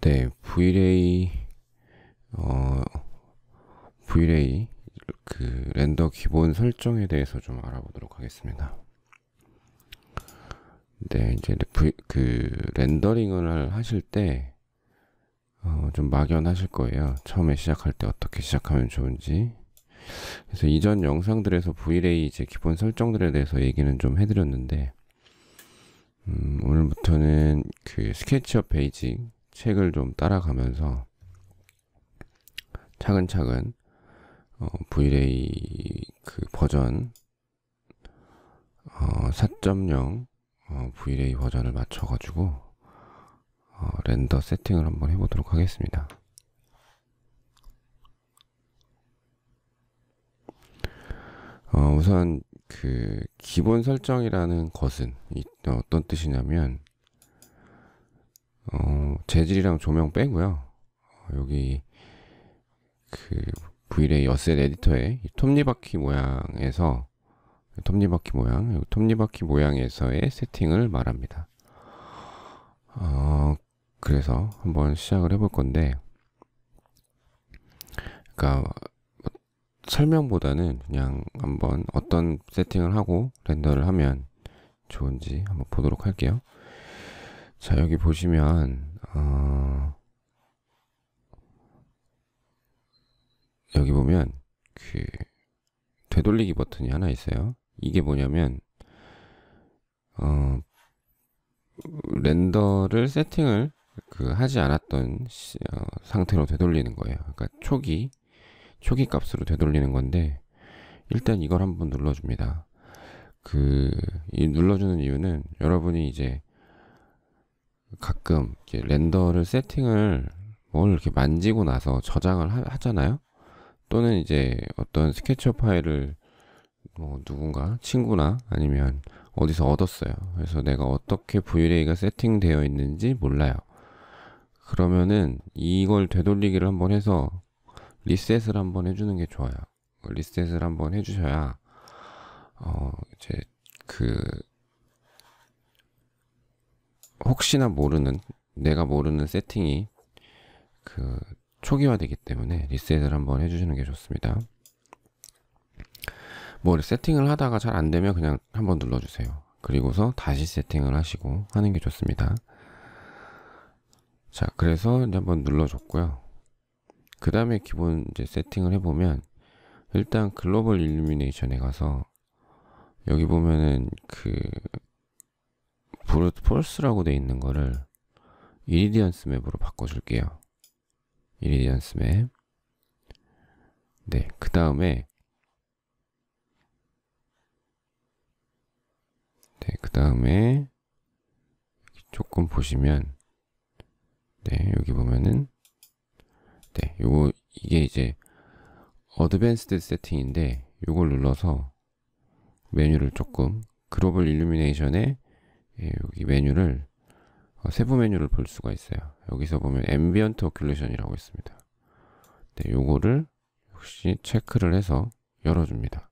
네, VLA 어 VLA 그 렌더 기본 설정에 대해서 좀 알아보도록 하겠습니다. 네, 이제 v, 그, 그 렌더링을 하실 때좀 어, 막연하실 거예요. 처음에 시작할 때 어떻게 시작하면 좋은지. 그래서 이전 영상들에서 VLA 이제 기본 설정들에 대해서 얘기는 좀 해드렸는데 음, 오늘부터는 그 스케치업 베이직 책을 좀 따라가면서 차근차근 어, v l a 그 버전 어, 4.0 어, v l a 버전을 맞춰가지고 어, 렌더 세팅을 한번 해보도록 하겠습니다. 어, 우선 그 기본 설정이라는 것은 어떤 뜻이냐면 어, 재질이랑 조명 빼고요. 어, 여기 그브이 a y 여셋 에디터의 톱니바퀴 모양에서 톱니바퀴 모양, 톱니바퀴 모양에서의 세팅을 말합니다. 어, 그래서 한번 시작을 해볼 건데, 그러니까 설명보다는 그냥 한번 어떤 세팅을 하고 렌더를 하면 좋은지 한번 보도록 할게요. 자, 여기 보시면, 어, 여기 보면, 그, 되돌리기 버튼이 하나 있어요. 이게 뭐냐면, 어, 렌더를 세팅을 그 하지 않았던 시, 어, 상태로 되돌리는 거예요. 그러니까 초기, 초기 값으로 되돌리는 건데, 일단 이걸 한번 눌러줍니다. 그, 이 눌러주는 이유는 여러분이 이제 가끔 이렇게 렌더를 세팅을 뭘 이렇게 만지고 나서 저장을 하, 잖아요 또는 이제 어떤 스케치업 파일을 뭐 누군가 친구나 아니면 어디서 얻었어요. 그래서 내가 어떻게 VLA가 세팅되어 있는지 몰라요. 그러면은 이걸 되돌리기를 한번 해서 리셋을 한번 해주는 게 좋아요. 리셋을 한번 해주셔야 어 이제 그 혹시나 모르는 내가 모르는 세팅이 그 초기화되기 때문에 리셋을 한번 해주시는 게 좋습니다. 뭐 세팅을 하다가 잘 안 되면 그냥 한번 눌러주세요. 그리고서 다시 세팅을 하시고 하는 게 좋습니다. 자, 그래서 이제 한번 눌러줬고요. 그 다음에 기본 이제 세팅을 해보면 일단 글로벌 일루미네이션에 가서 여기 보면은 그 브루트 폴스라고 돼 있는 거를 이리디언스 맵으로 바꿔줄게요. 이리디언스 맵. 네, 그 다음에 네, 그 다음에 조금 보시면 네, 여기 보면은 네, 요거 이게 이제 어드밴스드 세팅인데 요걸 눌러서 메뉴를 조금 글로벌 일루미네이션에 예, 여기 메뉴를 어, 세부 메뉴를 볼 수가 있어요. 여기서 보면 앰비언트 오큘레이션이라고 있습니다. 네, 요거를 역시 체크를 해서 열어줍니다.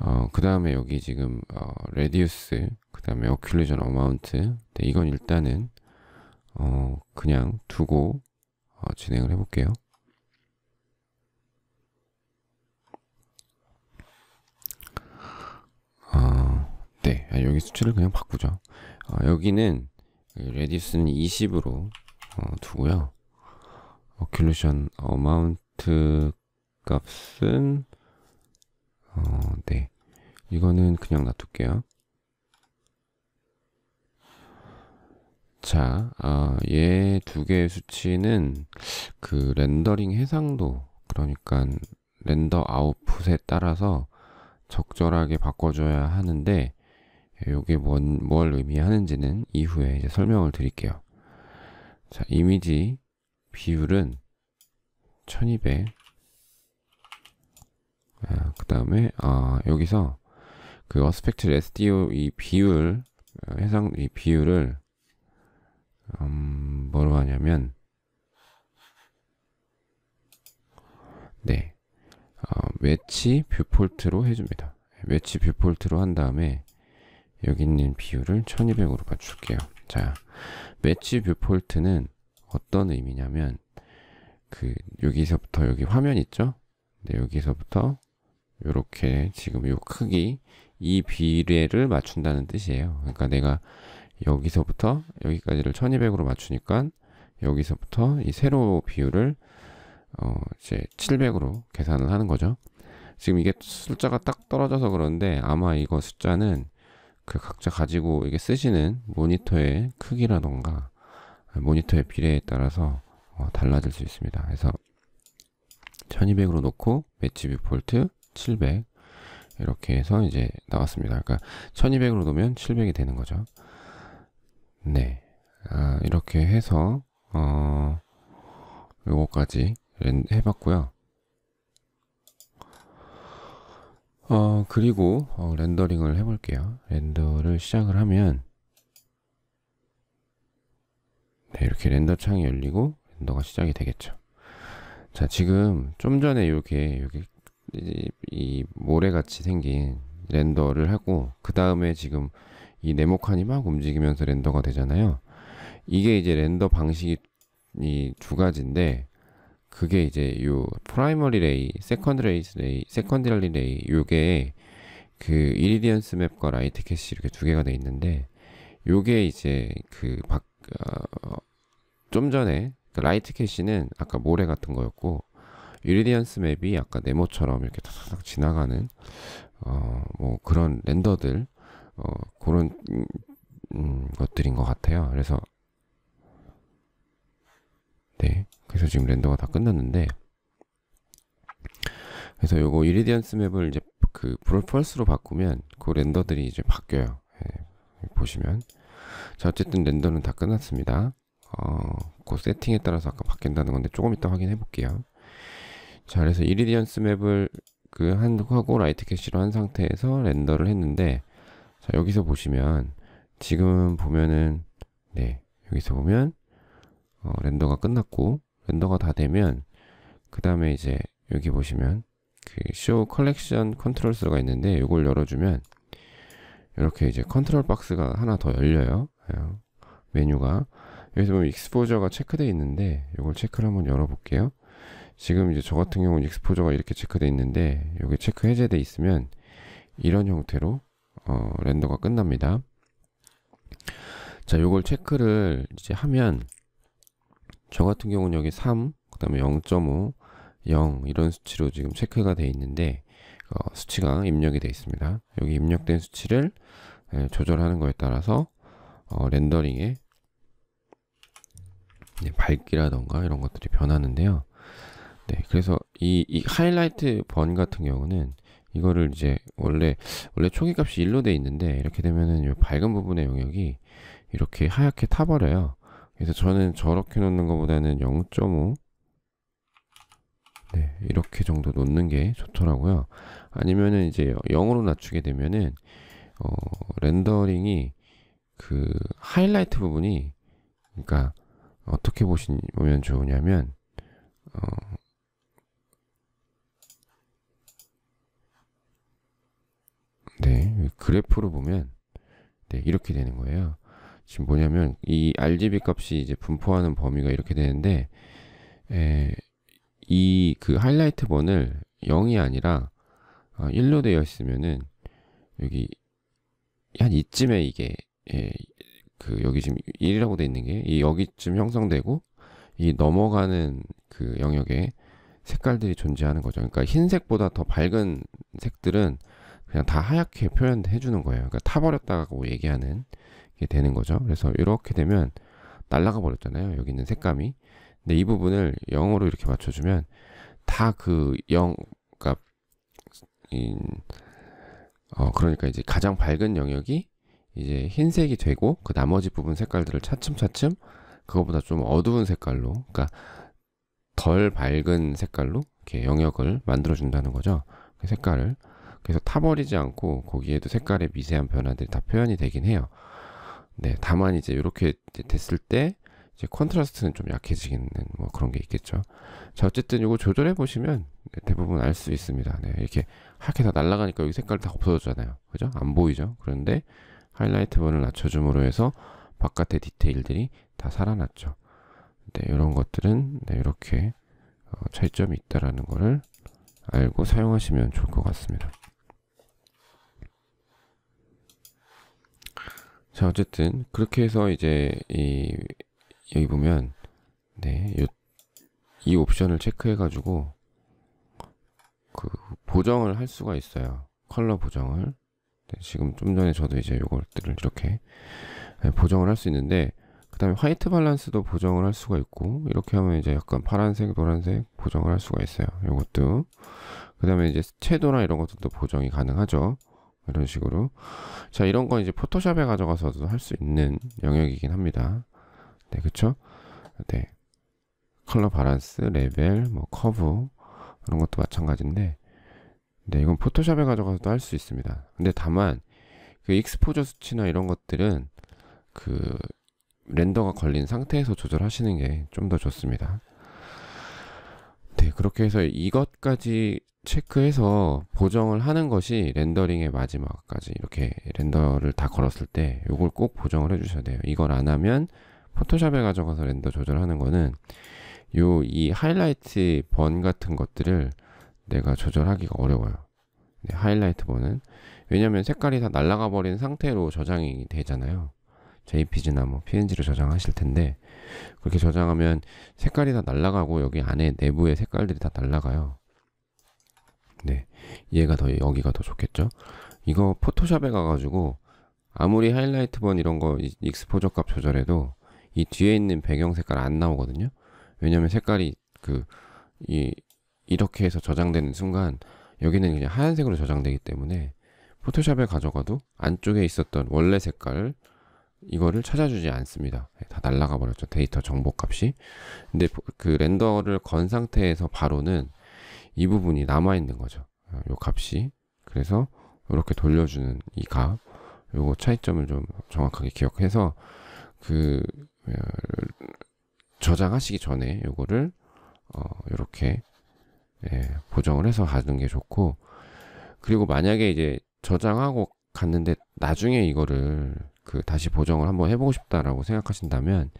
어, 그 다음에 여기 지금 어, 레디우스, 그 다음에 오큘레이션 어마운트 네, 이건 일단은 어, 그냥 두고 어, 진행을 해볼게요. 어, 네, 여기 수치를 그냥 바꾸죠. 어, 여기는 레디스는 20으로 어, 두고요. 어큘루션 어마운트 값은 어, 네, 이거는 그냥 놔둘게요. 자, 어, 얘두 개의 수치는 그 렌더링 해상도 그러니까 렌더 아웃풋에 따라서 적절하게 바꿔줘야 하는데 이게 뭔, 뭘 의미하는지는 이후에 이제 설명을 드릴게요. 자, 이미지 비율은 1200. 아, 그 다음에, 아, 여기서 그 어스펙트 SDO 이 비율, 어, 해상, 이 비율을, 음, 뭐로 하냐면, 네. 어, 매치 뷰폴트로 해줍니다. 매치 뷰폴트로 한 다음에 여기 있는 비율을 1200으로 맞출게요. 자, 매치 뷰폴트는 어떤 의미냐면 그 여기서부터 여기 화면 있죠? 네, 여기서부터 이렇게 지금 요 크기 이 비례를 맞춘다는 뜻이에요. 그러니까 내가 여기서부터 여기까지를 1200으로 맞추니까 여기서부터 이 세로 비율을 어 이제 700으로 계산을 하는 거죠. 지금 이게 숫자가 딱 떨어져서 그런데 아마 이거 숫자는 그 각자 가지고 이게 쓰시는 모니터의 크기라던가 모니터의 비례에 따라서 어, 달라질 수 있습니다. 그래서 1200으로 놓고 매치뷰 폴트700 이렇게 해서 이제 나왔습니다. 그러니까 1200으로 놓으면 700이 되는 거죠. 네. 아, 이렇게 해서 어 요거까지 해봤고요. 어, 그리고 어, 렌더링을 해볼게요. 렌더를 시작을 하면 네, 이렇게 렌더 창이 열리고 렌더가 시작이 되겠죠. 자, 지금 좀 전에 이렇게 여기 이, 이 모래같이 생긴 렌더를 하고 그 다음에 지금 이 네모칸이 막 움직이면서 렌더가 되잖아요. 이게 이제 렌더 방식이 두 가지인데 그게 이제 요 프라이머리 레이, 세컨드레이 스 레이, 세컨드리 레이 요게 그 이리디언스 맵과 라이트 캐시 이렇게 두 개가 돼 있는데 요게 이제 그좀 어, 전에 그 라이트 캐시는 아까 모래 같은 거였고 이리디언스 맵이 아까 네모처럼 이렇게 탁탁 지나가는 어 뭐 그런 렌더들 어 그런 음, 것들인 것 같아요. 그래서 그래서 지금 렌더가 다 끝났는데 그래서 요거 이리디언스 맵을 이제 그 브롤펄스로 바꾸면 그 렌더들이 이제 바뀌어요. 예, 보시면 자 어쨌든 렌더는 다 끝났습니다. 어, 그 세팅에 따라서 아까 바뀐다는 건데 조금 이따 확인해 볼게요. 자 그래서 이리디언스 맵을 그 한 하고 라이트 캐시로 한 상태에서 렌더를 했는데 자 여기서 보시면 지금 보면은 네 여기서 보면 어, 렌더가 끝났고 렌더가 다 되면 그 다음에 이제 여기 보시면 그 show collection controls가 있는데 이걸 열어주면 이렇게 이제 컨트롤 박스가 하나 더 열려요. 예, 메뉴가 여기서 보면 익스포저가 체크되어 있는데 이걸 체크를 한번 열어볼게요. 지금 이제 저 같은 경우는 익스포저가 이렇게 체크되어 있는데 여기 체크 해제돼 있으면 이런 형태로 어, 렌더가 끝납니다. 자, 이걸 체크를 이제 하면 저 같은 경우는 여기 3, 그 다음에 0.5, 0 이런 수치로 지금 체크가 되어 있는데 어, 수치가 입력이 되어 있습니다. 여기 입력된 수치를 예, 조절하는 거에 따라서 어, 렌더링의 네, 예, 밝기라던가 이런 것들이 변하는데요. 네, 그래서 이, 이, 하이라이트 번 같은 경우는 이거를 이제 원래 원래 초기 값이 1로 돼 있는데 이렇게 되면은 이 밝은 부분의 영역이 이렇게 하얗게 타버려요. 그래서 저는 저렇게 놓는 것보다는 0.5 네, 이렇게 정도 놓는 게 좋더라고요. 아니면은 이제 0으로 낮추게 되면은 어, 렌더링이 그 하이라이트 부분이 그러니까 어떻게 보시면 좋으냐면 어, 네, 그래프로 보면 네, 이렇게 되는 거예요. 지금 뭐냐면 이 RGB 값이 이제 분포하는 범위가 이렇게 되는데 이그 하이라이트 번을 0이 아니라 1로 어, 되어 있으면은 여기 한 이쯤에 이게 예, 그 여기 지금 1이라고 되어 있는 게 이 여기쯤 형성되고 이 넘어가는 그 영역에 색깔들이 존재하는 거죠. 그러니까 흰색보다 더 밝은 색들은 그냥 다 하얗게 표현해 주는 거예요. 그러니까 타버렸다고 얘기하는 이게 되는 거죠. 그래서 이렇게 되면 날라가 버렸잖아요. 여기 있는 색감이. 근데 이 부분을 0으로 이렇게 맞춰주면 다 그 0, 그니까 어, 그러니까 이제 가장 밝은 영역이 이제 흰색이 되고 그 나머지 부분 색깔들을 차츰차츰 그거보다 좀 어두운 색깔로, 그러니까 덜 밝은 색깔로 이렇게 영역을 만들어준다는 거죠. 그 색깔을. 그래서 타버리지 않고 거기에도 색깔의 미세한 변화들이 다 표현이 되긴 해요. 네, 다만 이제 이렇게 됐을 때 이제 컨트라스트는 좀 약해지는 뭐 그런 게 있겠죠. 자, 어쨌든 이거 조절해 보시면 네, 대부분 알 수 있습니다. 네, 이렇게 하얗게 다 날아가니까 여기 색깔 다 없어졌잖아요. 그죠? 안 보이죠? 그런데 하이라이트 번을 낮춰줌으로 해서 바깥의 디테일들이 다 살아났죠. 네, 이런 것들은 네, 이렇게 어, 차이점이 있다라는 거를 알고 사용하시면 좋을 것 같습니다. 자, 어쨌든 그렇게 해서 이제 이 여기 보면 네, 요, 이 옵션을 체크해 가지고 그 보정을 할 수가 있어요. 컬러 보정을. 네, 지금 좀 전에 저도 이제 요것들을 이렇게 네, 보정을 할 수 있는데 그 다음에 화이트 밸런스도 보정을 할 수가 있고 이렇게 하면 이제 약간 파란색 노란색 보정을 할 수가 있어요 요것도그 다음에 이제 채도나 이런 것도 들 보정이 가능하죠 이런 식으로 자 이런 건 이제 포토샵에 가져가서도 할 수 있는 영역이긴 합니다 네 그쵸 네 컬러 바란스 레벨 뭐 커브 이런 것도 마찬가지인데 네 이건 포토샵에 가져가서도 할 수 있습니다 근데 다만 그 익스포저 수치나 이런 것들은 그 렌더가 걸린 상태에서 조절하시는 게 좀 더 좋습니다 네 그렇게 해서 이것까지 체크해서 보정을 하는 것이 렌더링의 마지막까지 이렇게 렌더를 다 걸었을 때 이걸 꼭 보정을 해주셔야 돼요. 이걸 안 하면 포토샵에 가져가서 렌더 조절하는 거는 요이 하이라이트 번 같은 것들을 내가 조절하기가 어려워요. 네, 하이라이트 번은 왜냐면 색깔이 다 날아가 버린 상태로 저장이 되잖아요. JPG나 뭐 PNG로 저장하실 텐데 그렇게 저장하면 색깔이 다 날아가고 여기 안에 내부의 색깔들이 다 날아가요. 네. 얘가 더, 여기가 더 좋겠죠? 이거 포토샵에 가가지고 아무리 하이라이트 번 이런 거 익스포저 값 조절해도 이 뒤에 있는 배경 색깔 안 나오거든요? 왜냐면 색깔이 그, 이, 이렇게 해서 저장되는 순간 여기는 그냥 하얀색으로 저장되기 때문에 포토샵에 가져가도 안쪽에 있었던 원래 색깔 이거를 찾아주지 않습니다. 네, 다 날라가 버렸죠. 데이터 정보 값이. 근데 그 렌더를 건 상태에서 바로는 이 부분이 남아 있는 거죠. 아, 요 값이 그래서 이렇게 돌려주는 이 값, 요거 차이점을 좀 정확하게 기억해서 그 어, 저장하시기 전에 요거를 어, 요렇게 예, 보정을 해서 가는게 좋고 그리고 만약에 이제 저장하고 갔는데 나중에 이거를 그 다시 보정을 한번 해보고 싶다라고 생각하신다면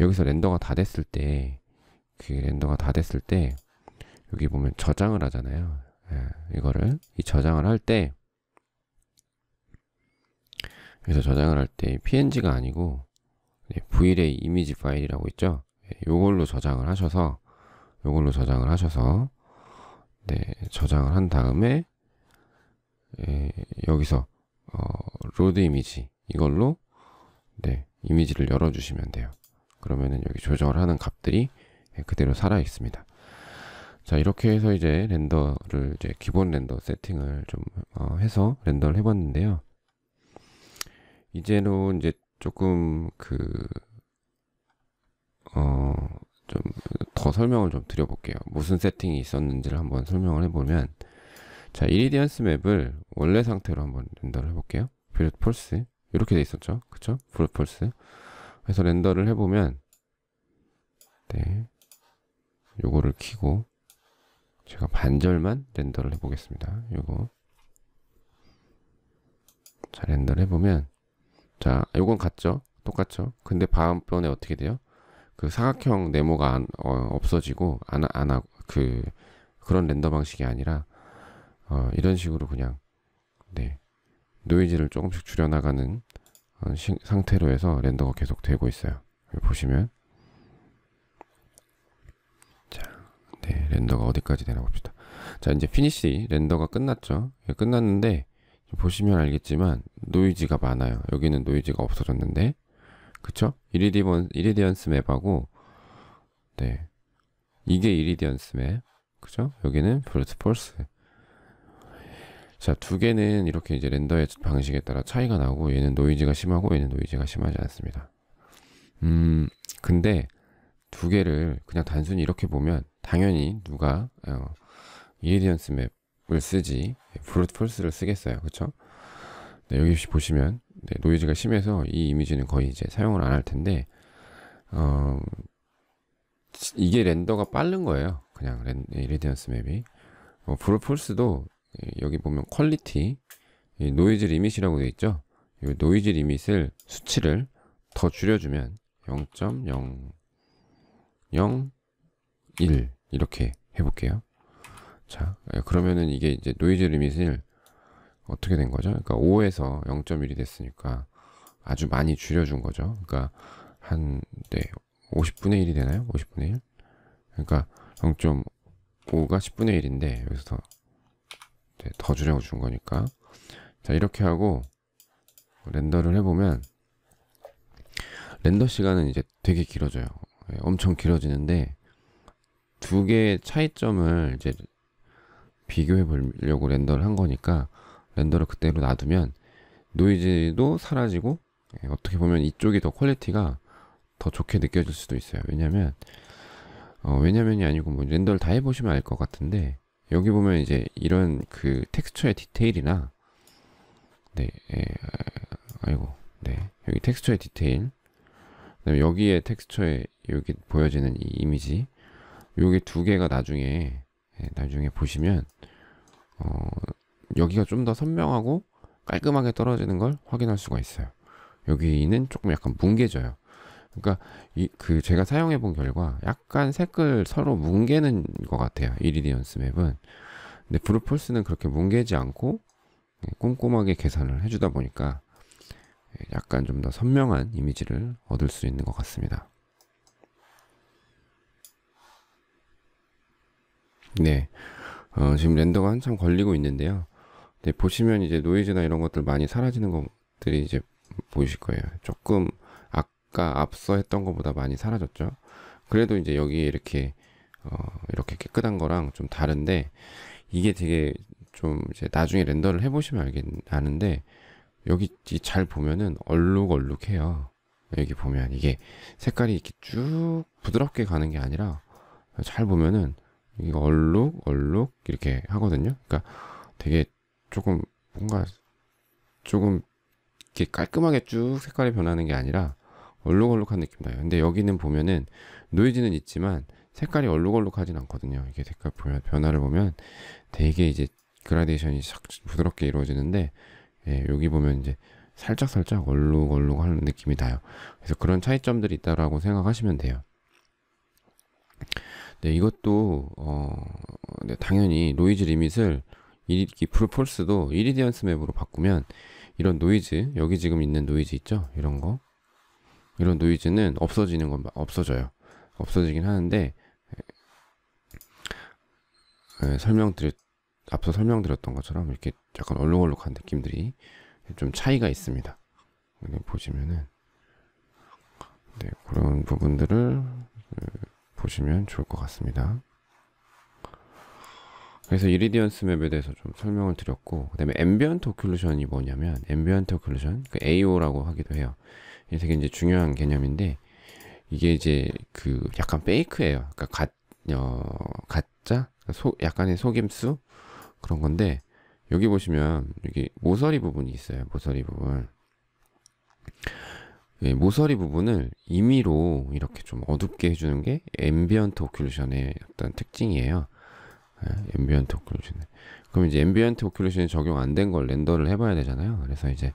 여기서 렌더가 다 됐을 때그 렌더가 다 됐을 때 여기 보면 저장을 하잖아요. 예, 이거를 이 저장을 할 때 그래서 저장을 할 때 PNG가 아니고 VLA 이미지 파일이라고 있죠. 이걸로 예, 저장을 하셔서 이걸로 저장을 하셔서 네, 저장을 한 다음에 예, 여기서 어, 로드 이미지 이걸로 네, 이미지를 열어주시면 돼요. 그러면은 여기 조정을하는 값들이 예, 그대로 살아 있습니다. 자 이렇게 해서 이제 렌더를 이제 기본 렌더 세팅을 좀 어, 해서 렌더를 해봤는데요. 이제는 이제 조금 그 어 좀 더 설명을 좀 드려볼게요. 무슨 세팅이 있었는지를 한번 설명을 해보면 자 이리디언스 맵을 원래 상태로 한번 렌더를 해볼게요. 브루트 폴스 이렇게 돼 있었죠, 그쵸? 브루트 폴스 그래서 렌더를 해보면 네 요거를 키고 제가 반절만 렌더를 해보겠습니다. 요거 자 렌더를 해보면 자 요건 같죠? 똑같죠? 근데 다음번에 어떻게 돼요? 그 사각형 네모가 안, 어, 없어지고 안, 안 하고 그 그런 렌더 방식이 아니라 어, 이런 식으로 그냥 네 노이즈를 조금씩 줄여나가는 시, 어, 상태로 해서 렌더가 계속 되고 있어요. 보시면 렌더가 어디까지 되나 봅시다. 자, 이제 피니시 렌더가 끝났죠. 예, 끝났는데 보시면 알겠지만 노이즈가 많아요. 여기는 노이즈가 없어졌는데 그쵸? 이리디번, 이리디언스 맵하고 네 이게 이리디언스 맵 그죠? 여기는 브루트 폴스 자 두 개는 이렇게 이제 렌더의 방식에 따라 차이가 나고 얘는 노이즈가 심하고 얘는 노이즈가 심하지 않습니다 음 근데 두 개를 그냥 단순히 이렇게 보면 당연히 누가 어, 이리언스 맵을 쓰지 브루트 폴스를 쓰겠어요. 그렇 네, 여기 보시면 네, 노이즈가 심해서 이 이미지는 거의 이제 사용을 안 할 텐데 어, 이게 렌더가 빠른 거예요. 그냥 이리디언스 맵이 어, 브루 폴스도 여기 보면 퀄리티 노이즈 리밋이라고 되어 있죠. 이 노이즈 리밋을 수치를 더 줄여주면 0.001 이렇게 해볼게요. 자, 예, 그러면은 이게 이제 노이즈 리밋을 어떻게 된 거죠? 그러니까 5에서 0.1이 됐으니까 아주 많이 줄여준 거죠. 그러니까 한, 네, 50분의 1이 되나요? 50분의 1? 그러니까 0.5가 10분의 1인데 여기서 더, 네, 더 줄여준 거니까 자 이렇게 하고 렌더를 해보면 렌더 시간은 이제 되게 길어져요 예, 엄청 길어지는데 두 개의 차이점을 이제 비교해 보려고 렌더를 한 거니까 렌더를 그대로 놔두면 노이즈도 사라지고 예, 어떻게 보면 이쪽이 더 퀄리티가 더 좋게 느껴질 수도 있어요 왜냐면 어, 왜냐면이 아니고 뭐 렌더를 다 해보시면 알 것 같은데 여기 보면 이제 이런 그 텍스처의 디테일이나 네 에, 예, 아이고 네 여기 텍스처의 디테일 그다음에 여기에 텍스처에 여기 보여지는 이 이미지 요게 두 개가 나중에 예, 나중에 보시면 어, 여기가 좀 더 선명하고 깔끔하게 떨어지는 걸 확인할 수가 있어요. 여기는 조금 약간 뭉개져요. 그러니까 이, 그 제가 사용해 본 결과 약간 색을 서로 뭉개는 것 같아요. 이리디언스 맵은. 근데 브루폴스는 그렇게 뭉개지 않고 예, 꼼꼼하게 계산을 해주다 보니까 예, 약간 좀 더 선명한 이미지를 얻을 수 있는 것 같습니다. 네. 어, 지금 렌더가 한참 걸리고 있는데요. 네, 보시면 이제 노이즈나 이런 것들 많이 사라지는 것들이 이제 보이실 거예요. 조금 아까 앞서 했던 것보다 많이 사라졌죠. 그래도 이제 여기 이렇게 어, 이렇게 깨끗한 거랑 좀 다른데 이게 되게 좀 이제 나중에 렌더를 해보시면 알겠 아는데 여기 잘 보면은 얼룩얼룩해요. 여기 보면 이게 색깔이 이렇게 쭉 부드럽게 가는 게 아니라 잘 보면은 이거 얼룩, 얼룩 이렇게 하거든요. 그러니까 되게 조금 뭔가 조금 이렇게 깔끔하게 쭉 색깔이 변하는 게 아니라 얼룩얼룩한 느낌 나요. 근데 여기는 보면은 노이즈는 있지만 색깔이 얼룩얼룩하진 않거든요. 이게 색깔 보면 변화를 보면 되게 이제 그라데이션이 싹 부드럽게 이루어지는데 예, 여기 보면 이제 살짝 살짝 얼룩얼룩하는 느낌이 나요. 그래서 그런 차이점들이 있다라고 생각하시면 돼요. 네, 이것도 어, 네, 당연히 노이즈 리밋을 이, 이폴스도 이리디언스 맵으로 바꾸면 이런 노이즈 여기 지금 있는 노이즈 있죠? 이런 거 이런 노이즈는 없어지는 건 없어져요. 없어지긴 하는데 네, 설명드렸 앞서 설명드렸던 것처럼 이렇게 약간 얼룩얼룩한 느낌들이 좀 차이가 있습니다. 네, 보시면은 네, 그런 부분들을 그, 보시면 좋을 것 같습니다. 그래서 이리디언스 맵에 대해서 좀 설명을 드렸고 그 다음에 앰비언트 오큘루션이 뭐냐면 앰비언트 오큘루션 그 AO라고 하기도 해요. 이게 되게 이제 중요한 개념인데 이게 이제 그 약간 페이크예요. 그러니까 가, 어, 가짜? 그러니까 소, 약간의 속임수? 그런 건데 여기 보시면 여기 모서리 부분이 있어요. 모서리 부분. 예, 모서리 부분을 임의로 이렇게 좀 어둡게 해주는 게 앰비언트 오큘루션의 어떤 특징이에요. 예, 앰비언트 오큘루션. 그럼 이제 앰비언트 오큘루션이 적용 안 된 걸 렌더를 해봐야 되잖아요. 그래서 이제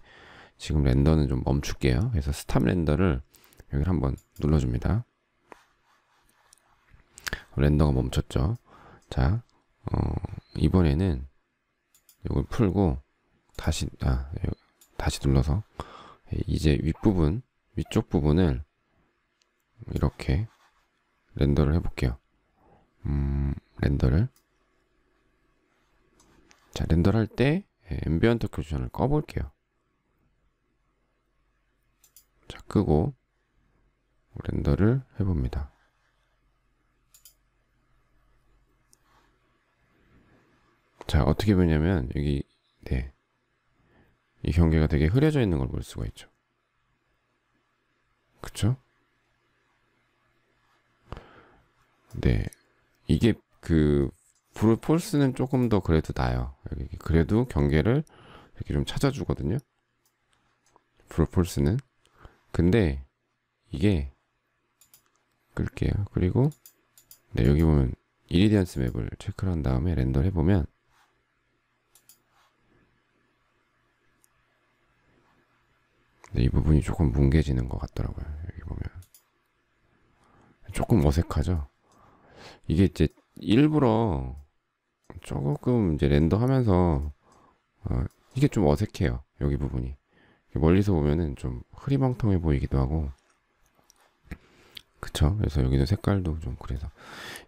지금 렌더는 좀 멈출게요. 그래서 스탑 렌더를 여기를 한번 눌러줍니다. 렌더가 멈췄죠. 자, 어, 이번에는 이걸 풀고 다시 아 다시 눌러서 예, 이제 윗부분 위쪽 부분을 이렇게 렌더를 해볼게요. 음, 렌더를 자 렌더를 할때엠비언트 큐션을 꺼볼게요. 자 끄고 렌더를 해봅니다. 자 어떻게 보냐면 여기 네. 이 경계가 되게 흐려져 있는 걸 볼 수가 있죠. 그쵸? 네. 이게 그 브루폴스는 조금 더 그래도 나요. 그래도 경계를 이렇게 좀 찾아주거든요. 브루폴스는. 근데 이게 끌게요. 그리고 네, 여기 보면 이리디언스 맵을 체크를 한 다음에 렌더를 해보면 근데 이 부분이 조금 뭉개지는 것 같더라고요. 여기 보면. 조금 어색하죠? 이게 이제 일부러 조금 이제 렌더 하면서 어, 이게 좀 어색해요. 여기 부분이. 멀리서 보면은 좀 흐리멍텅해 보이기도 하고. 그쵸? 그래서 여기는 색깔도 좀 그래서.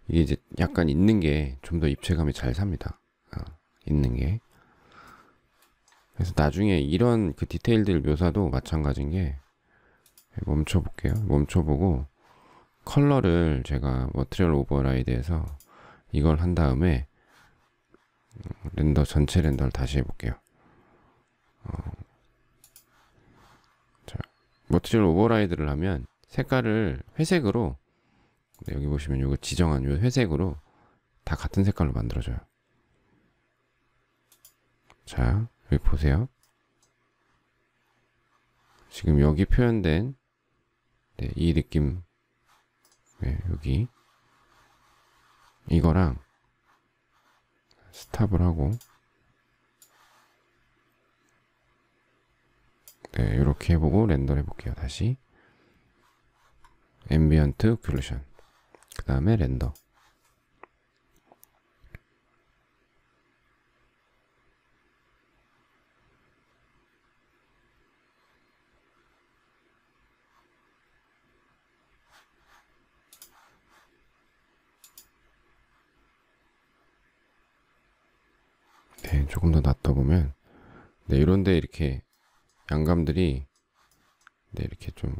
이게 이제 약간 있는 게 좀 더 입체감이 잘 삽니다. 어, 있는 게. 그래서 나중에 이런 그 디테일들 묘사도 마찬가지인 게 멈춰 볼게요. 멈춰 보고 컬러를 제가 머트리얼 오버라이드에서 이걸 한 다음에 렌더 전체 렌더를 다시 해볼게요. 어. 자, 머트리얼 오버라이드를 하면 색깔을 회색으로 네, 여기 보시면 이거 지정한 이 회색으로 다 같은 색깔로 만들어줘요. 자, 여기 보세요. 지금 여기 표현된 네, 이 느낌 네, 여기 이거랑 스탑을 하고 네, 이렇게 해보고 렌더 해볼게요. 다시 앰비언트 오큘루션 그 다음에 렌더 밑에 네, 조금 더 낮다 보면 네, 이런데 이렇게 양감들이 네, 이렇게 좀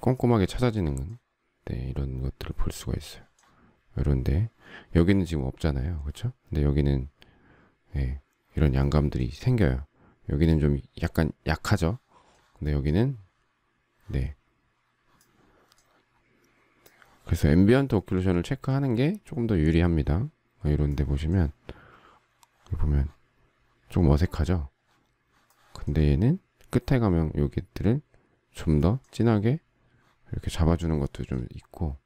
꼼꼼하게 찾아지는 네, 이런 것들을 볼 수가 있어요. 이런데 여기는 지금 없잖아요, 그렇죠? 근데 여기는 네, 이런 양감들이 생겨요. 여기는 좀 약간 약하죠. 근데 여기는 네. 그래서 앰비언트 오클루션을 체크하는 게 조금 더 유리합니다. 뭐 이런데 보시면 보면 좀 어색하죠? 근데 얘는 끝에 가면 여기들을 좀 더 진하게 이렇게 잡아주는 것도 좀 있고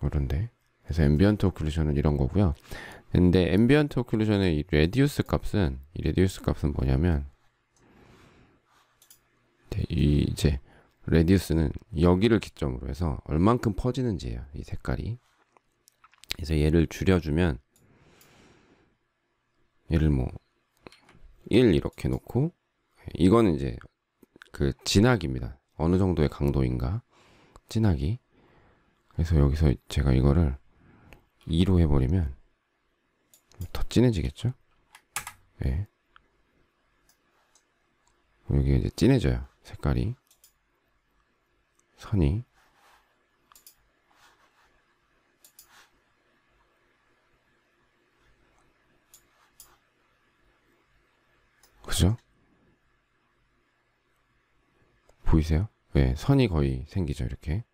그런데 그래서 앰비언트 오클루션은 이런 거고요 근데 앰비언트 오클루션의 이 레디우스 값은 이 레디우스 값은 뭐냐면 네, 이 이제 레디우스는 여기를 기점으로 해서 얼만큼 퍼지는지예요 이 색깔이 그래서 얘를 줄여주면 얘를 뭐1 이렇게 놓고 예, 이거는 이제 그진학입니다 어느 정도의 강도인가 진학이 그래서 여기서 제가 이거를 2로 해버리면 더 진해지겠죠? 예. 네. 여기 이제 진해져요. 색깔이. 선이. 그죠? 보이세요? 예, 네, 선이 거의 생기죠, 이렇게.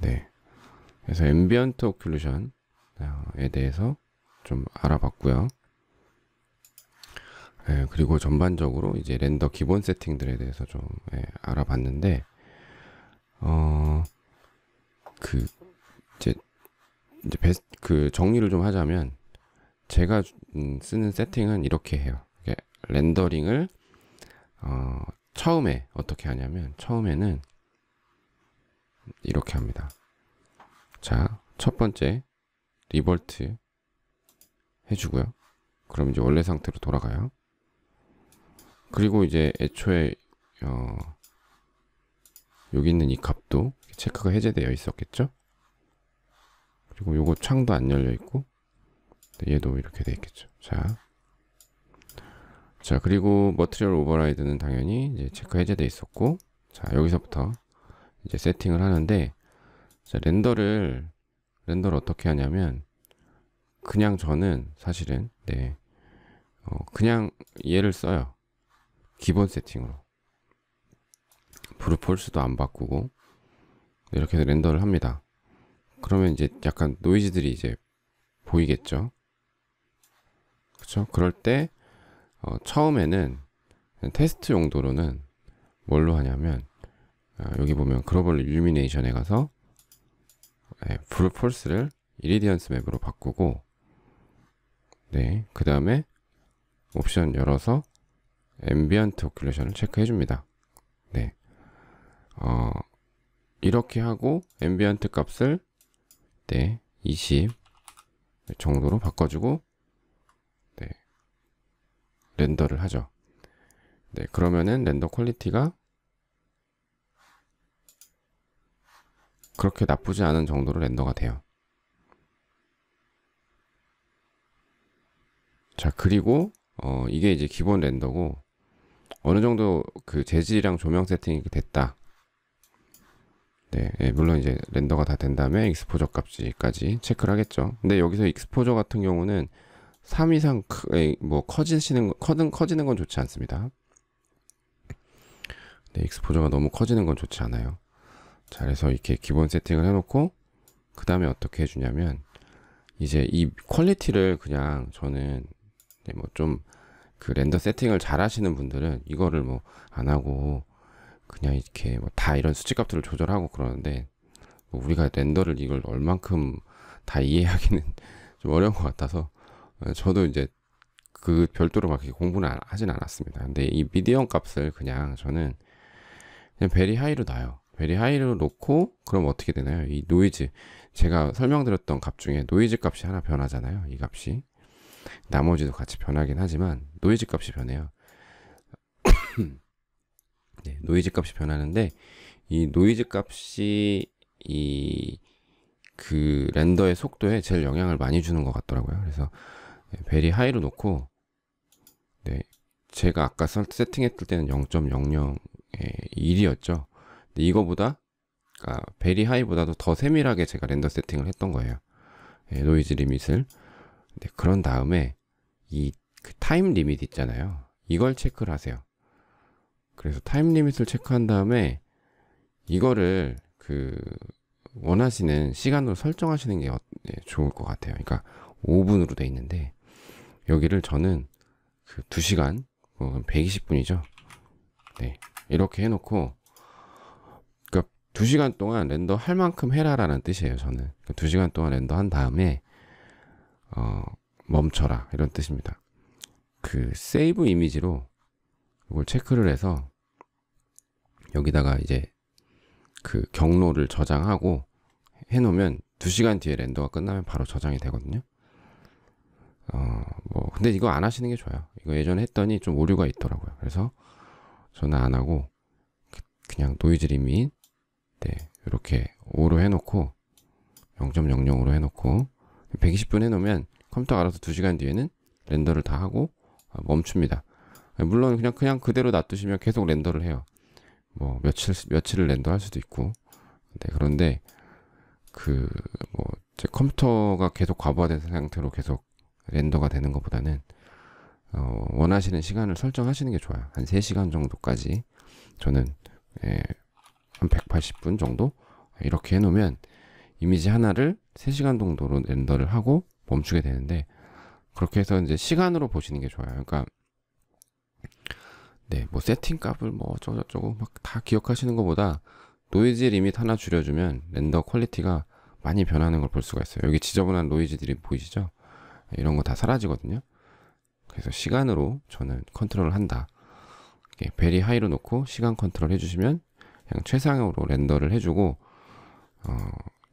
네. 그래서 앰비언트 오큘루션에 어, 대해서 좀 알아봤고요. 예, 그리고 전반적으로 이제 렌더 기본 세팅들에 대해서 좀 예, 알아봤는데 어, 그 이제 베스, 그 정리를 좀 하자면 제가 음, 쓰는 세팅은 이렇게 해요. 렌더링을 어, 처음에 어떻게 하냐면 처음에는 이렇게 합니다. 자, 첫 번째 리버트 해주고요. 그럼 이제 원래 상태로 돌아가요. 그리고 이제 애초에 어, 여기 있는 이 값도 체크가 해제되어 있었겠죠? 그리고 요거 창도 안 열려 있고 얘도 이렇게 돼 있겠죠. 자, 자 그리고 머트리얼 오버라이드는 당연히 이제 체크 해제돼 있었고 자 여기서부터 이제 세팅을 하는데 자, 렌더를 렌더를 어떻게 하냐면 그냥 저는 사실은 네 어, 그냥 얘를 써요. 기본 세팅으로 브루폴스도 안 바꾸고 네, 이렇게 렌더를 합니다. 그러면 이제 약간 노이즈들이 이제 보이겠죠. 그렇죠? 그럴 때 어, 처음에는 테스트 용도로는 뭘로 하냐면 아, 여기 보면 글로벌 일루미네이션에 가서 네, 불 폴스를 이리디언스 맵으로 바꾸고 네, 그 다음에 옵션 열어서 앰비언트 오큘레이션을 체크해 줍니다. 네, 어, 이렇게 하고 앰비언트 값을 때20 정도로 바꿔주고 네, 렌더를 하죠. 네, 그러면은 렌더 퀄리티가 그렇게 나쁘지 않은 정도로 렌더가 돼요. 자, 그리고 어, 이게 이제 기본 렌더고 어느 정도 그 재질이랑 조명 세팅이 됐다. 네, 예, 물론 이제 렌더가 다 된 다음에 익스포저 값까지 체크를 하겠죠. 근데 여기서 익스포저 같은 경우는 3 이상 크, 예, 뭐 커지시는 커든 커지는 건 좋지 않습니다. 네, 익스포저가 너무 커지는 건 좋지 않아요. 자, 그래서 이렇게 기본 세팅을 해놓고 그 다음에 어떻게 해주냐면 이제 이 퀄리티를 그냥 저는 네, 뭐좀 그 렌더 세팅을 잘 하시는 분들은 이거를 뭐 안 하고 그냥 이렇게 뭐 다 이런 수치값들을 조절하고 그러는데 뭐 우리가 렌더를 이걸 얼만큼 다 이해하기는 좀 어려운 것 같아서 어, 저도 이제 그 별도로 막 이렇게 공부는 하진 않았습니다. 근데 이 미디엄 값을 그냥 저는 그냥 베리 하이로 놔요. 베리 하이로 놓고 그럼 어떻게 되나요? 이 노이즈 제가 설명드렸던 값 중에 노이즈 값이 하나 변하잖아요. 이 값이 나머지도 같이 변하긴 하지만 노이즈 값이 변해요. 네, 노이즈 값이 변하는데 이 노이즈 값이 이 그 렌더의 속도에 제일 영향을 많이 주는 것 같더라고요. 그래서 베리 네, 하이로 놓고 네, 제가 아까 세팅했을 때는 0 0 0 1이었죠. 근데 이거보다 그러니까 아, 베리 하이보다도 더 세밀하게 제가 렌더 세팅을 했던 거예요. 네, 노이즈 리밋을 네, 그런 다음에 이그 타임 리밋 있잖아요. 이걸 체크를 하세요. 그래서 타임 리밋을 체크한 다음에 이거를 그 원하시는 시간으로 설정하시는 게 어, 예, 좋을 것 같아요. 그러니까 5분으로 돼 있는데 여기를 저는 그 2시간, 120분이죠. 뭐 네. 이렇게 해놓고 그러니까 2시간 동안 렌더 할 만큼 해라라는 뜻이에요. 저는 그러니까 2시간 동안 렌더 한 다음에 어, 멈춰라 이런 뜻입니다. 그 세이브 이미지로 이걸 체크를 해서 여기다가 이제 그 경로를 저장하고 해놓으면 2시간 뒤에 렌더가 끝나면 바로 저장이 되거든요. 어, 뭐, 근데 이거 안 하시는 게 좋아요. 이거 예전에 했더니 좀 오류가 있더라고요. 그래서 저는 안 하고 그냥 노이즈 리밋 네, 이렇게 5로 해놓고 0.00으로 해놓고 120분 해놓으면 컴퓨터 알아서 2시간 뒤에는 렌더를 다 하고 아, 멈춥니다. 물론 그냥 그냥 그대로 놔두시면 계속 렌더를 해요. 뭐 며칠 며칠을 랜더 할 수도 있고 네, 그런데 그뭐제 컴퓨터가 계속 과부하된 상태로 계속 렌더가 되는 것보다는 어, 원하시는 시간을 설정하시는 게 좋아요. 한 3시간 정도까지 저는 예, 한 180분 정도 이렇게 해놓으면 이미지 하나를 3시간 정도로 렌더를 하고 멈추게 되는데 그렇게 해서 이제 시간으로 보시는 게 좋아요. 그러니까 네, 뭐 세팅값을 뭐 어쩌고저쩌고 막 다 기억하시는 것보다 노이즈 리밋 하나 줄여주면 렌더 퀄리티가 많이 변하는 걸 볼 수가 있어요. 여기 지저분한 노이즈들이 보이시죠? 이런 거 다 사라지거든요. 그래서 시간으로 저는 컨트롤을 한다. 베리 하이로 놓고 시간 컨트롤 해주시면 그냥 최상으로 렌더를 해주고 어,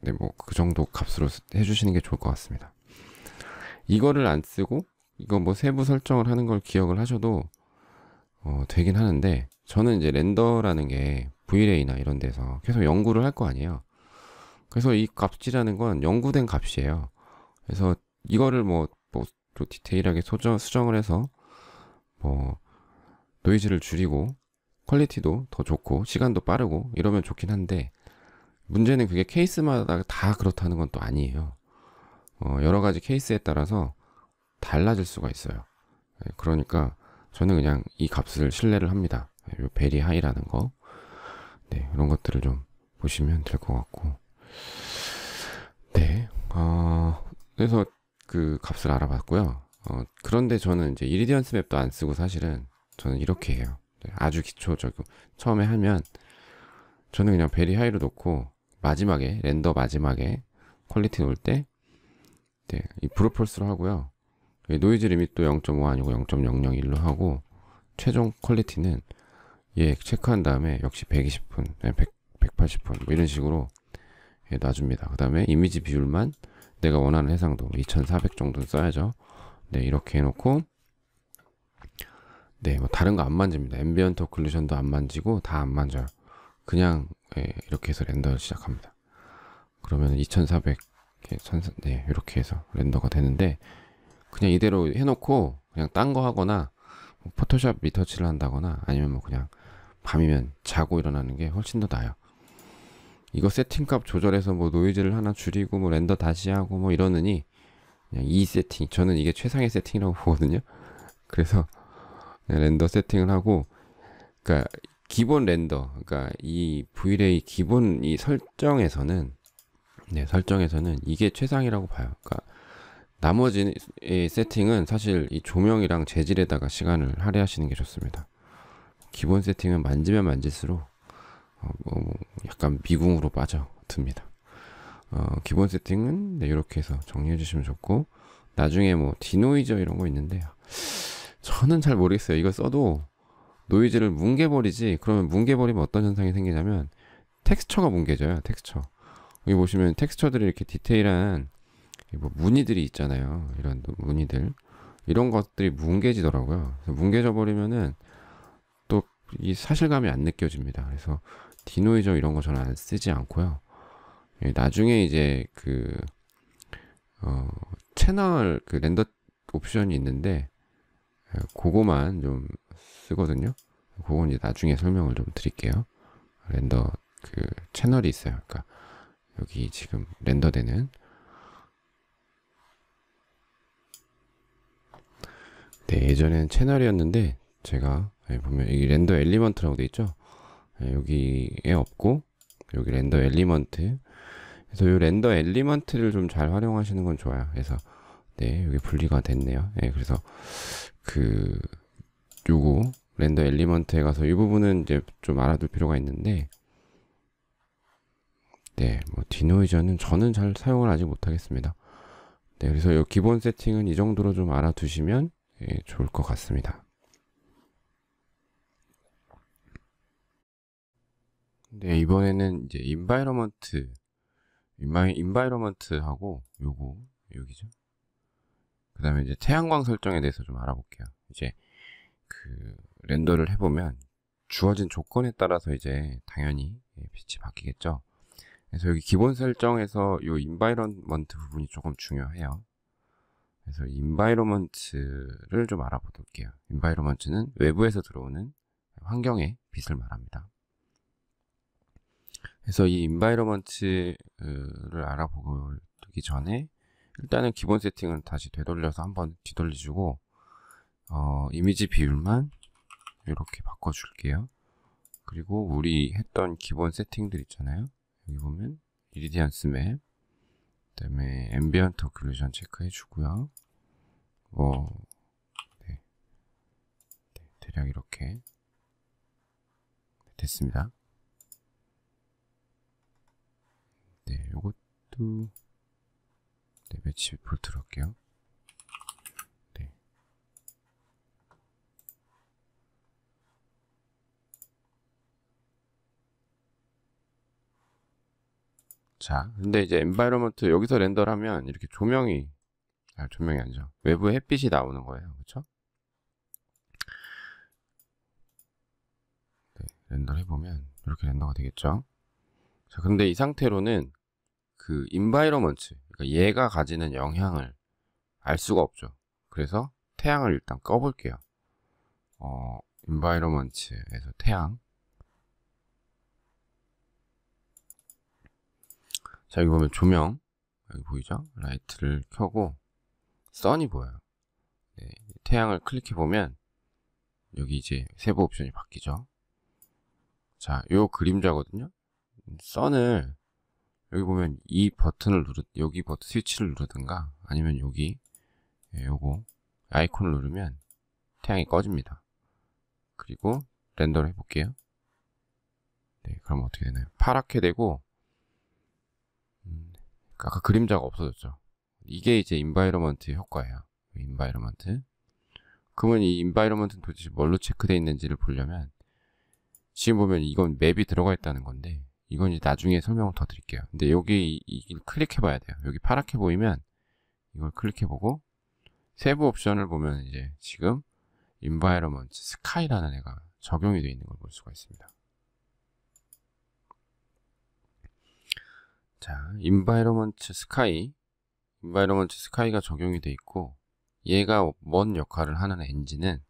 네, 뭐 그 정도 값으로 해주시는 게 좋을 것 같습니다. 이거를 안 쓰고 이거 뭐 세부 설정을 하는 걸 기억을 하셔도 어, 되긴 하는데 저는 이제 렌더라는 게 VLA나 이런 데서 계속 연구를 할 거 아니에요. 그래서 이 값이라는 건 연구된 값이에요. 그래서 이거를 뭐, 뭐 디테일하게 소정, 수정을 해서 뭐 노이즈를 줄이고 퀄리티도 더 좋고 시간도 빠르고 이러면 좋긴 한데 문제는 그게 케이스마다 다 그렇다는 건 또 아니에요. 어, 여러 가지 케이스에 따라서 달라질 수가 있어요. 네, 그러니까 저는 그냥 이 값을 신뢰를 합니다. 네, 요 베리 하이라는 거. 네, 이런 것들을 좀 보시면 될 것 같고. 네, 어, 그래서 그 값을 알아봤고요. 어, 그런데 저는 이제 이리디언스 맵도 안 쓰고 사실은 저는 이렇게 해요. 네, 아주 기초적이고 처음에 하면 저는 그냥 베리 하이로 놓고 마지막에 렌더 마지막에 퀄리티 놓을 때 네, 이 브로폴스로 하고요. 예, 노이즈 리밋도 0.5 아니고 0.001로 하고 최종 퀄리티는 예 체크한 다음에 역시 120분, 100, 180분 뭐 이런 식으로 예, 놔줍니다. 그 다음에 이미지 비율만 내가 원하는 해상도 2400 정도는 써야죠. 네 이렇게 해놓고 네뭐 다른 거 안 만집니다. 앰비언트 오클루션도 안 만지고 다 안 만져요. 그냥 예, 이렇게 해서 렌더를 시작합니다. 그러면 2400 이렇게 해서 렌더가 되는데 그냥 이대로 해놓고 그냥 딴 거 하거나 뭐 포토샵 리터치를 한다거나 아니면 뭐 그냥 밤이면 자고 일어나는 게 훨씬 더 나아요. 이거 세팅값 조절해서 뭐 노이즈를 하나 줄이고 뭐 렌더 다시 하고 뭐 이러느니 그냥 이 세팅 저는 이게 최상의 세팅이라고 보거든요. 그래서 렌더 세팅을 하고 그니까 기본 렌더 그니까이 V-Ray 기본 이 설정에서는 네 설정에서는 이게 최상이라고 봐요. 그니까 나머지 세팅은 사실 이 조명이랑 재질에다가 시간을 할애하시는 게 좋습니다. 기본 세팅은 만지면 만질수록 어, 어, 약간 미궁으로 빠져듭니다. 어, 기본 세팅은 네, 이렇게 해서 정리해 주시면 좋고 나중에 뭐 디노이저 이런 거 있는데요. 저는 잘 모르겠어요. 이거 써도 노이즈를 뭉개버리지 그러면 뭉개버리면 어떤 현상이 생기냐면 텍스처가 뭉개져요. 텍스처. 여기 보시면 텍스처들이 이렇게 디테일한 뭐 무늬들이 있잖아요. 이런 무늬들. 이런 것들이 뭉개지더라고요. 뭉개져 버리면은 또 이 사실감이 안 느껴집니다. 그래서 디노이저 이런 거 저는 안 쓰지 않고요. 예, 나중에 이제 그 어, 채널 그 렌더 옵션이 있는데 예, 그거만 좀 쓰거든요. 그건 이제 나중에 설명을 좀 드릴게요. 렌더 그 채널이 있어요. 그러니까 여기 지금 렌더되는 네, 예전엔 채널이었는데 제가 예, 보면 여기 렌더 엘리먼트라고 돼 있죠 예, 여기에 없고 여기 렌더 엘리먼트 그래서 이 렌더 엘리먼트를 좀 잘 활용하시는 건 좋아요 그래서 네 여기 분리가 됐네요 네, 그래서 그 요거 렌더 엘리먼트에 가서 이 부분은 이제 좀 알아둘 필요가 있는데 네, 뭐 디노이저는 저는 잘 사용을 아직 못하겠습니다. 네, 그래서 이 기본 세팅은 이 정도로 좀 알아두시면 예, 좋을 것 같습니다. 네, 이번에는 이제 인바이러먼트 인바이, 러먼트하고 요거 여기죠. 그 다음에 이제 태양광 설정에 대해서 좀 알아볼게요. 이제 그 렌더를 해보면 주어진 조건에 따라서 이제 당연히 예, 빛이 바뀌겠죠. 그래서 여기 기본 설정에서 요 인바이러먼트 부분이 조금 중요해요. 그래서 인바이로먼트를 좀 알아볼게요. 인바이로먼트는 외부에서 들어오는 환경의 빛을 말합니다. 그래서 이 인바이로먼트를 알아보기 전에 일단은 기본 세팅은 다시 되돌려서 한번 뒤돌려주고 어, 이미지 비율만 이렇게 바꿔줄게요. 그리고 우리 했던 기본 세팅들 있잖아요. 여기 보면 이리디안스 맵 그다음에 앰비언트 오클루전 체크해 주고요. 뭐 네. 네, 대략 이렇게 됐습니다. 네, 요것도 네, 매치 볼트로 할게요. 자, 근데 이제 엔바이러먼트 여기서 렌더를 하면 이렇게 조명이 아, 조명이 아니죠. 외부 햇빛이 나오는 거예요. 그렇죠? 네, 렌더를 해보면 이렇게 렌더가 되겠죠. 자, 근데 이 상태로는 그 인바이러먼트, 그러니까 얘가 가지는 영향을 알 수가 없죠. 그래서 태양을 일단 꺼볼게요. 어, 인바이러먼트에서 태양 자, 여기 보면 조명, 여기 보이죠? 라이트를 켜고, 선이 보여요. 네, 태양을 클릭해보면, 여기 이제 세부 옵션이 바뀌죠. 자, 요 그림자거든요? 선을, 여기 보면 이 버튼을 누르, 여기 버튼 스위치를 누르든가, 아니면 여기, 예, 요거, 아이콘을 누르면 태양이 꺼집니다. 그리고 렌더를 해볼게요. 네, 그럼 어떻게 되나요? 파랗게 되고, 아까 그림자가 없어졌죠. 이게 이제 인바이러먼트 효과예요. 인바이러먼트. 그러면 이 인바이러먼트는 도대체 뭘로 체크되어 있는지를 보려면 지금 보면 이건 맵이 들어가 있다는 건데 이건 이제 나중에 설명을 더 드릴게요. 근데 여기 이걸 클릭해 봐야 돼요. 여기 파랗게 보이면 이걸 클릭해 보고 세부 옵션을 보면 이제 지금 인바이러먼트 스카이라는 애가 적용이 되어 있는 걸 볼 수가 있습니다. 자, environment sky e n v i 가 적용이 돼 있고 얘가 뭔 역할을 하는 엔진은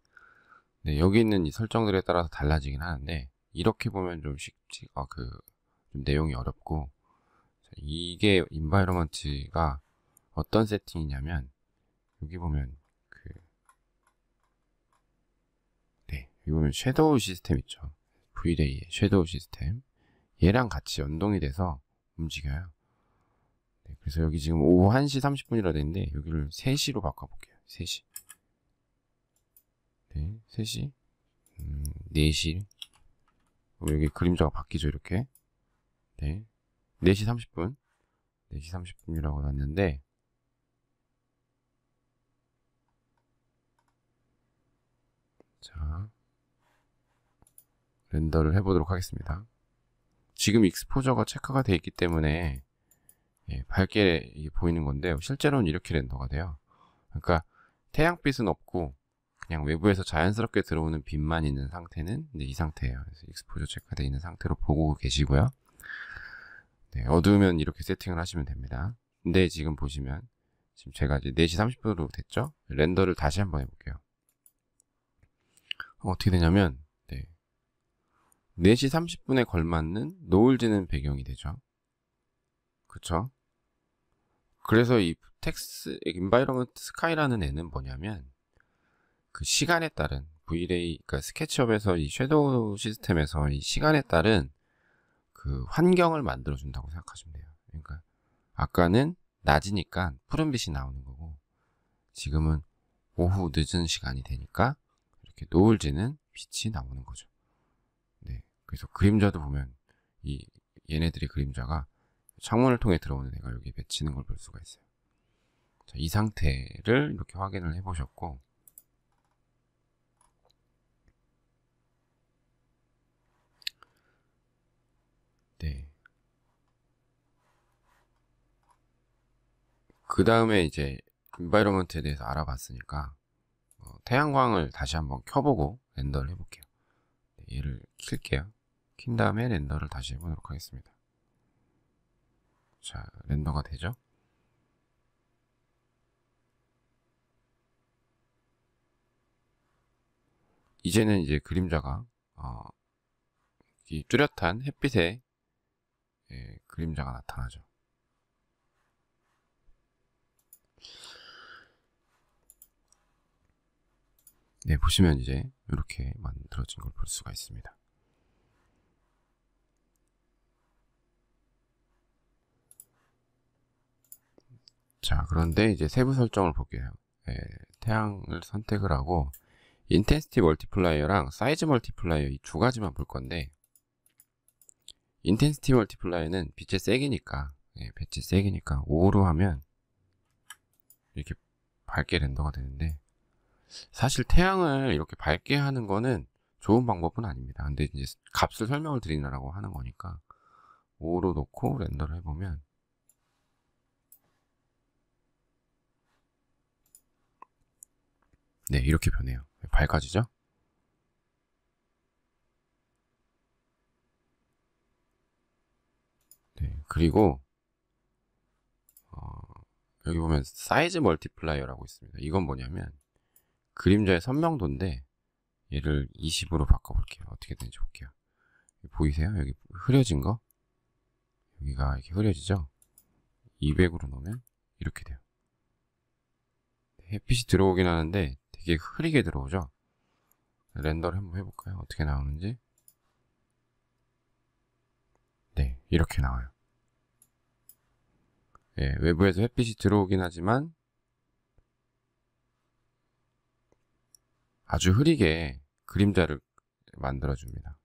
네, 여기 있는 이 설정들에 따라서 달라지긴 하는데 이렇게 보면 좀 쉽지 아, 어, 그좀 내용이 어렵고 자, 이게 인바이 i 먼 o 가 어떤 세팅이냐면 여기 보면 이 그, 네, 여 섀도우 시스템 있죠. V-Day의 섀도우 시스템 얘랑 같이 연동이 돼서 움직여요. 네, 그래서 여기 지금 오후 1시 30분이라 되는데 여기를 3시로 바꿔볼게요. 3시. 네, 3시. 음, 4시. 여기 그림자가 바뀌죠, 이렇게. 네. 4시 30분. 4시 30분이라고 났는데 자, 렌더를 해보도록 하겠습니다. 지금 익스포저가 체크가 돼 있기 때문에 예, 밝게 보이는 건데 실제로는 이렇게 렌더가 돼요. 그러니까 태양빛은 없고 그냥 외부에서 자연스럽게 들어오는 빛만 있는 상태는 이 상태예요. 그래서 익스포저 체크되어 있는 상태로 보고 계시고요. 네, 어두우면 이렇게 세팅을 하시면 됩니다. 근데 지금 보시면 지금 제가 이제 4시 30분으로 됐죠? 렌더를 다시 한번 해볼게요. 어, 어떻게 되냐면 4시 30분에 걸맞는 노을 지는 배경이 되죠. 그쵸? 그래서 이 텍스, 인바이러먼트 스카이라는 애는 뭐냐면 그 시간에 따른 V-Ray, 그러니까 스케치업에서 이 섀도우 시스템에서 이 시간에 따른 그 환경을 만들어준다고 생각하시면 돼요. 그러니까 아까는 낮이니까 푸른빛이 나오는 거고 지금은 오후 늦은 시간이 되니까 이렇게 노을 지는 빛이 나오는 거죠. 그래서 그림자도 보면 이얘네들이 그림자가 창문을 통해 들어오는 애가 여기 맺히는 걸 볼 수가 있어요. 자, 이 상태를 이렇게 확인을 해보셨고 네. 그 다음에 이제 인바이러먼트에 대해서 알아봤으니까 어, 태양광을 다시 한번 켜보고 렌더를 해볼게요. 네, 얘를 킬게요. 킨 다음에 렌더를 다시 해보도록 하겠습니다. 자, 렌더가 되죠? 이제는 이제 그림자가 어, 이 뚜렷한 햇빛에 예, 그림자가 나타나죠. 네, 보시면 이제 이렇게 만들어진 걸 볼 수가 있습니다. 자, 그런데 이제 세부 설정을 볼게요. 예, 태양을 선택을 하고 인텐시티 멀티플라이어랑 사이즈 멀티플라이어 이 두 가지만 볼 건데 인텐시티 멀티플라이어는 빛의 세기니까 예, 빛의 세기니까 5로 하면 이렇게 밝게 렌더가 되는데 사실 태양을 이렇게 밝게 하는 거는 좋은 방법은 아닙니다. 근데 이제 값을 설명을 드리느라고 하는 거니까 5로 놓고 렌더를 해보면 네, 이렇게 변해요. 밝아지죠? 네, 그리고 어, 여기 보면 사이즈 멀티플라이어라고 있습니다. 이건 뭐냐면 그림자의 선명도인데 얘를 20으로 바꿔볼게요. 어떻게 되는지 볼게요. 보이세요? 여기 흐려진 거? 여기가 이렇게 흐려지죠? 200으로 넣으면 이렇게 돼요. 햇빛이 들어오긴 하는데 되게 흐리게 들어오죠 렌더를 한번 해볼까요? 어떻게 나오는지 네 이렇게 나와요 예, 외부에서 햇빛이 들어오긴 하지만 아주 흐리게 그림자를 만들어줍니다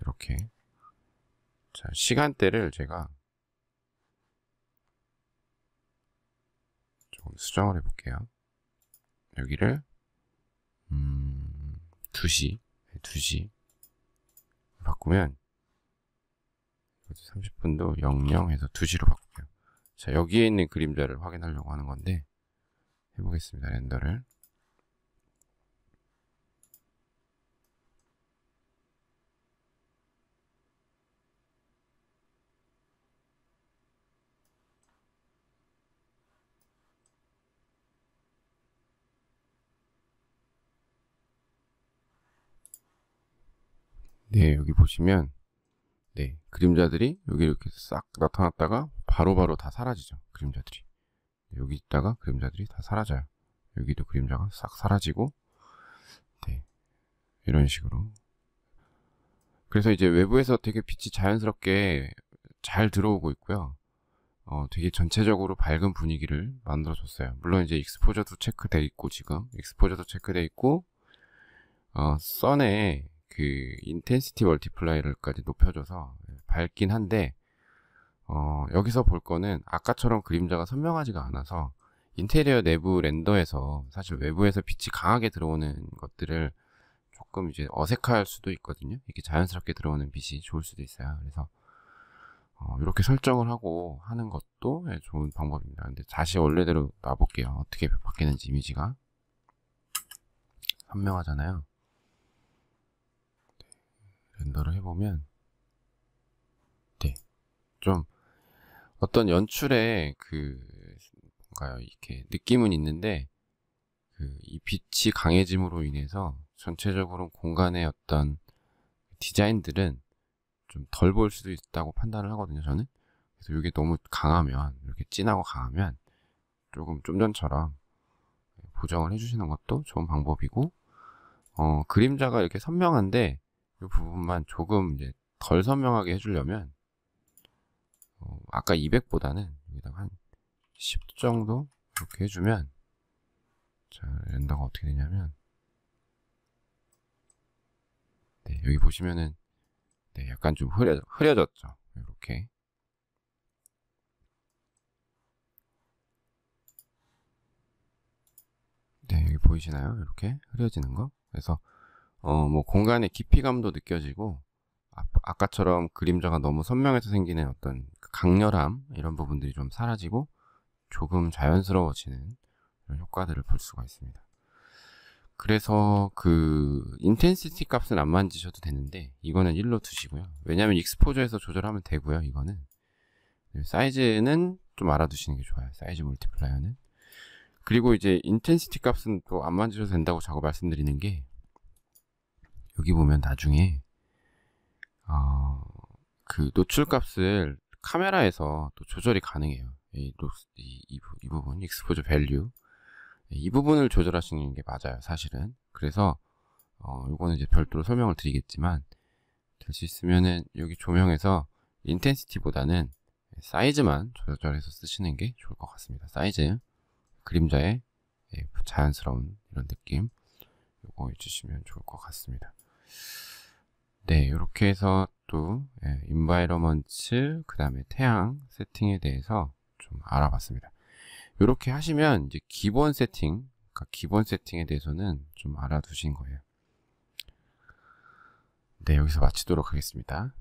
이렇게 자, 시간대를 제가 조금 수정을 해볼게요. 여기를 음, 2시, 2시 바꾸면 30분도 00에서 2시로 바꿀게요. 자, 여기에 있는 그림자를 확인하려고 하는 건데 해보겠습니다. 렌더를 네, 여기 보시면 네, 그림자들이 여기 이렇게 싹 나타났다가 바로바로 바로 다 사라지죠. 그림자들이. 네, 여기 있다가 그림자들이 다 사라져요. 여기도 그림자가 싹 사라지고 네, 이런 식으로 그래서 이제 외부에서 되게 빛이 자연스럽게 잘 들어오고 있고요. 어, 되게 전체적으로 밝은 분위기를 만들어줬어요. 물론 이제 익스포저도 체크돼 있고 지금 익스포저도 체크돼 있고 어, 선에 그 인텐시티 멀티플라이를까지 높여줘서 예, 밝긴 한데 어, 여기서 볼 거는 아까처럼 그림자가 선명하지가 않아서 인테리어 내부 렌더에서 사실 외부에서 빛이 강하게 들어오는 것들을 조금 이제 어색할 수도 있거든요. 이렇게 자연스럽게 들어오는 빛이 좋을 수도 있어요. 그래서 어, 이렇게 설정을 하고 하는 것도 예, 좋은 방법입니다. 근데 다시 원래대로 놔볼게요. 어떻게 바뀌는지 이미지가 선명하잖아요. 렌더를 해보면 네. 좀 어떤 연출에그 뭔가요 이렇게 느낌은 있는데 그 이 빛이 강해짐으로 인해서 전체적으로 공간의 어떤 디자인들은 좀 덜 보일 수도 있다고 판단을 하거든요 저는 그래서 이게 너무 강하면 이렇게 진하고 강하면 조금 좀 전처럼 보정을 해주시는 것도 좋은 방법이고 어, 그림자가 이렇게 선명한데 이 부분만 조금 이제 덜 선명하게 해주려면 어, 아까 200보다는 여기다가 한 10 정도 이렇게 해주면 자 렌더가 어떻게 되냐면 네, 여기 보시면은 네, 약간 좀 흐려, 흐려졌죠 이렇게 네 여기 보이시나요 이렇게 흐려지는 거 그래서 어, 뭐 공간의 깊이감도 느껴지고 아, 까처럼 그림자가 너무 선명해서 생기는 어떤 그 강렬함 이런 부분들이 좀 사라지고 조금 자연스러워지는 효과들을 볼 수가 있습니다. 그래서 그 인텐시티 값은 안 만지셔도 되는데 이거는 1로 두시고요. 왜냐하면 익스포저에서 조절하면 되고요. 이거는 네, 사이즈는 좀 알아두시는 게 좋아요. 사이즈 멀티플라이어는 그리고 이제 인텐시티 값은 또 안 만지셔도 된다고 자꾸 말씀드리는 게 여기 보면 나중에 어, 그 노출값을 카메라에서 또 조절이 가능해요. 이, 이, 이, 이 부분, 익스포저 밸류 예, 이 부분을 조절하시는게 맞아요, 사실은. 그래서 어, 요거는 이제 별도로 설명을 드리겠지만 될 수 있으면은 여기 조명에서 인텐시티보다는 사이즈만 조절해서 쓰시는 게 좋을 것 같습니다. 사이즈, 그림자의 예, 자연스러운 이런 느낌 이거 해주시면 좋을 것 같습니다. 네, 이렇게 해서 또 인바이러먼츠 그 다음에 태양 세팅에 대해서 좀 알아봤습니다. 이렇게 하시면 이제 기본 세팅, 그러니까 기본 세팅에 대해서는 좀 알아두신 거예요. 네, 여기서 마치도록 하겠습니다.